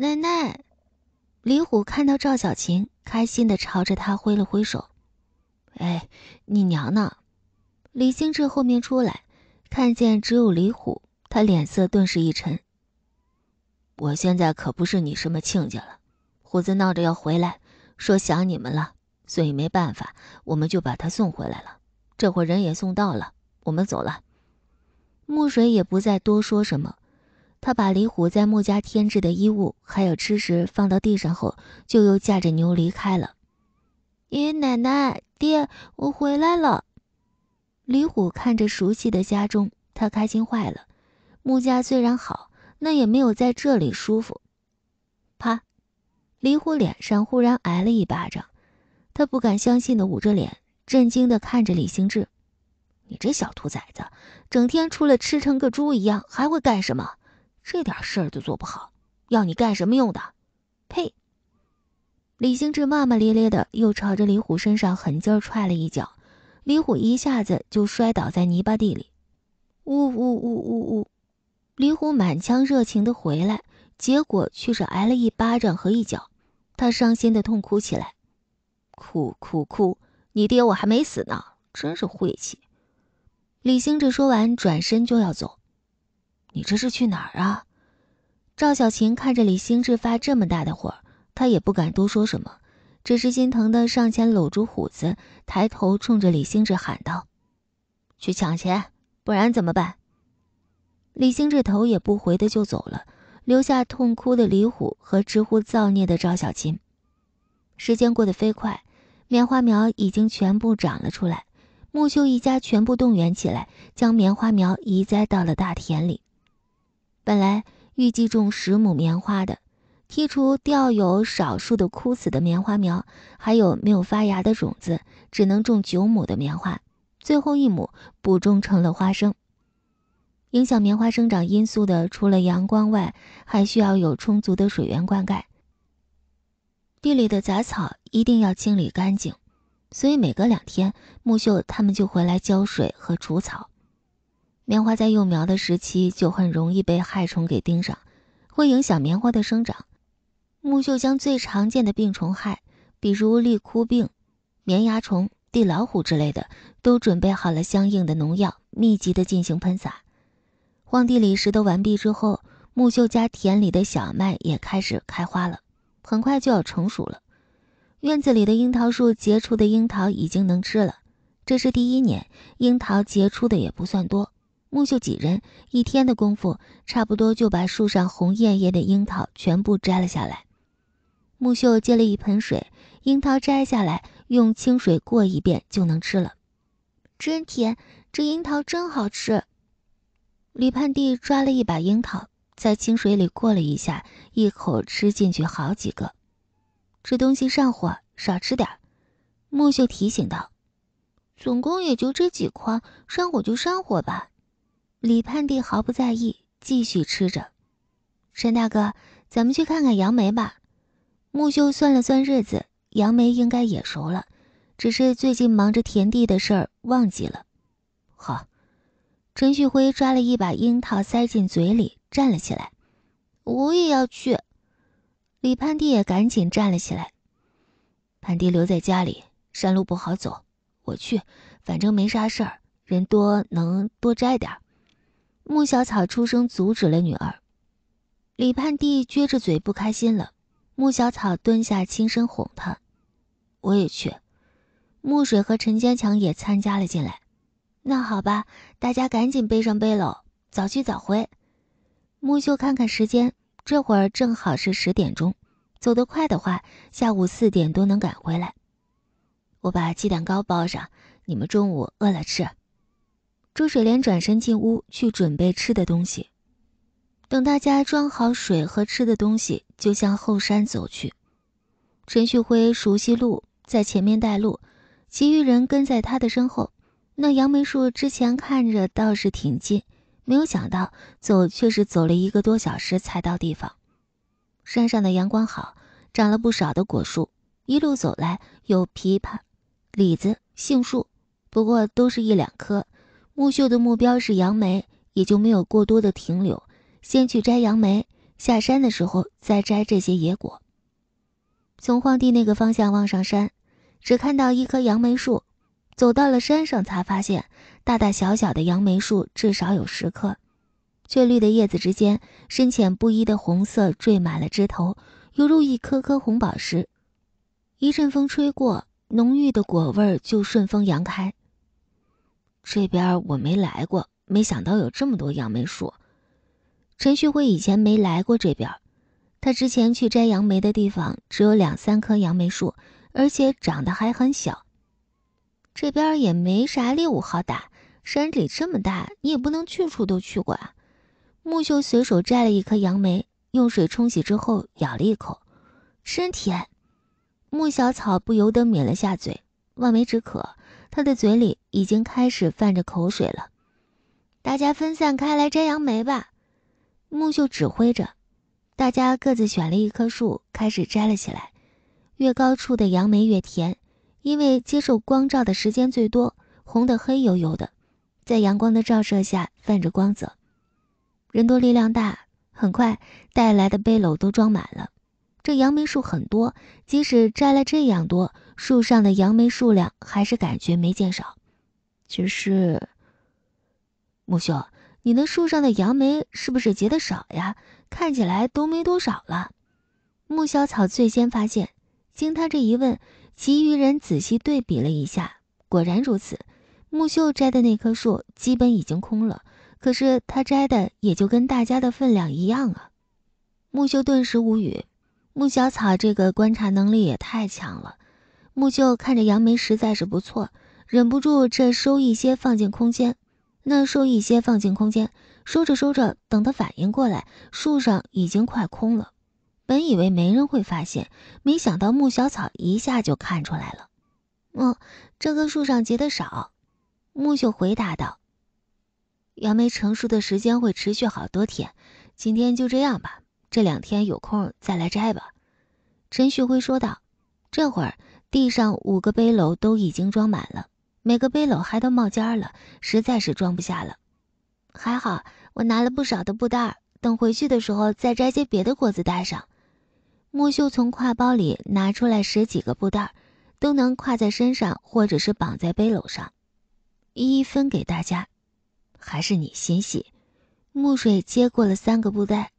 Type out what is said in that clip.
奶奶，李虎看到赵小琴，开心的朝着他挥了挥手。哎，你娘呢？李兴志后面出来，看见只有李虎，他脸色顿时一沉。我现在可不是你什么亲家了。虎子闹着要回来，说想你们了，所以没办法，我们就把他送回来了。这会儿人也送到了，我们走了。木水也不再多说什么。他把李虎在穆家添置的衣物还有吃食放到地上后，就又驾着牛离开了。爷爷奶奶，爹，我回来了。李虎看着熟悉的家中，他开心坏了。穆家虽然好，那也没有在这里舒服。啪！李虎脸上忽然挨了一巴掌，他不敢相信的捂着脸，震惊的看着李兴志：“你这小兔崽子，整天除了吃成个猪一样，还会干什么？”这点事儿都做不好，要你干什么用的？呸！李兴志骂骂咧咧的，又朝着李虎身上狠劲儿踹了一脚，李虎一下子就摔倒在泥巴地里。呜呜呜呜呜！李虎满腔热情的回来，结果却是挨了一巴掌和一脚，他伤心的痛哭起来，哭哭哭！你爹我还没死呢，真是晦气！李兴志说完，转身就要走。你这是去哪儿啊？赵小琴看着李兴志发这么大的火，她也不敢多说什么，只是心疼的上前搂住虎子，抬头冲着李兴志喊道：“去抢钱，不然怎么办？”李兴志头也不回的就走了，留下痛哭的李虎和直呼造孽的赵小琴。时间过得飞快，棉花苗已经全部长了出来，木秀一家全部动员起来，将棉花苗移栽到了大田里。本来。预计种十亩棉花的，剔除掉有少数的枯死的棉花苗，还有没有发芽的种子，只能种九亩的棉花。最后一亩补种成了花生。影响棉花生长因素的，除了阳光外，还需要有充足的水源灌溉。地里的杂草一定要清理干净，所以每隔两天，木秀他们就回来浇水和除草。棉花在幼苗的时期就很容易被害虫给盯上，会影响棉花的生长。木秀将最常见的病虫害，比如立枯病、棉蚜虫、地老虎之类的，都准备好了相应的农药，密集的进行喷洒。荒地里拾掇完毕之后，木秀家田里的小麦也开始开花了，很快就要成熟了。院子里的樱桃树结出的樱桃已经能吃了，这是第一年，樱桃结出的也不算多。木秀几人一天的功夫，差不多就把树上红艳艳的樱桃全部摘了下来。木秀接了一盆水，樱桃摘下来，用清水过一遍就能吃了。真甜，这樱桃真好吃。李盼娣抓了一把樱桃，在清水里过了一下，一口吃进去好几个。这东西上火，少吃点。木秀提醒道：“总共也就这几筐，上火就上火吧。”李盼娣毫不在意，继续吃着。陈大哥，咱们去看看杨梅吧。木秀算了算日子，杨梅应该也熟了，只是最近忙着田地的事儿，忘记了。好。陈旭辉抓了一把樱桃塞进嘴里，站了起来。我也要去。李盼娣也赶紧站了起来。盼娣留在家里，山路不好走，我去，反正没啥事儿，人多能多摘点。穆小草出声阻止了女儿，李盼娣撅着嘴不开心了。穆小草蹲下轻声哄她：“我也去。”穆水和陈坚强也参加了进来。那好吧，大家赶紧背上背篓，早去早回。穆秀看看时间，这会儿正好是十点钟，走得快的话，下午四点多能赶回来。我把鸡蛋糕包上，你们中午饿了吃。朱水莲转身进屋去准备吃的东西，等大家装好水和吃的东西，就向后山走去。陈旭辉熟悉路，在前面带路，其余人跟在他的身后。那杨梅树之前看着倒是挺近，没有想到走却是走了一个多小时才到地方。山上的阳光好，长了不少的果树。一路走来有枇杷、李子、杏树，不过都是一两棵。木秀的目标是杨梅，也就没有过多的停留，先去摘杨梅，下山的时候再摘这些野果。从荒地那个方向望上山，只看到一棵杨梅树，走到了山上才发现，大大小小的杨梅树至少有十棵。翠绿的叶子之间，深浅不一的红色缀满了枝头，犹如一颗颗红宝石。一阵风吹过，浓郁的果味儿就顺风扬开。这边我没来过，没想到有这么多杨梅树。陈旭辉以前没来过这边，他之前去摘杨梅的地方只有两三棵杨梅树，而且长得还很小。这边也没啥猎物好打，山里这么大，你也不能去处都去过啊。木秀随手摘了一颗杨梅，用水冲洗之后咬了一口，真甜。木小草不由得抿了下嘴，望梅止渴。他的嘴里已经开始泛着口水了。大家分散开来摘杨梅吧，木秀指挥着。大家各自选了一棵树，开始摘了起来。越高处的杨梅越甜，因为接受光照的时间最多。红的黑油油的，在阳光的照射下泛着光泽。人多力量大，很快带来的背篓都装满了。这杨梅树很多，即使摘了这样多，树上的杨梅数量还是感觉没见少。只是，木秀，你那树上的杨梅是不是结的少呀？看起来都没多少了。木小草最先发现，经他这一问，其余人仔细对比了一下，果然如此。木秀摘的那棵树基本已经空了，可是他摘的也就跟大家的分量一样啊。木秀顿时无语。木小草这个观察能力也太强了。木秀看着杨梅实在是不错，忍不住这收一些放进空间，那收一些放进空间。收着收着，等他反应过来，树上已经快空了。本以为没人会发现，没想到木小草一下就看出来了。嗯，这棵树上结的少。木秀回答道：“杨梅成熟的时间会持续好多天，今天就这样吧。”这两天有空再来摘吧。”陈旭辉说道。这会儿地上五个背篓都已经装满了，每个背篓还都冒尖了，实在是装不下了。还好我拿了不少的布袋，等回去的时候再摘些别的果子带上。木秀从挎包里拿出来十几个布袋，都能挎在身上或者是绑在背篓上，一分给大家。还是你心细。木水接过了三个布袋。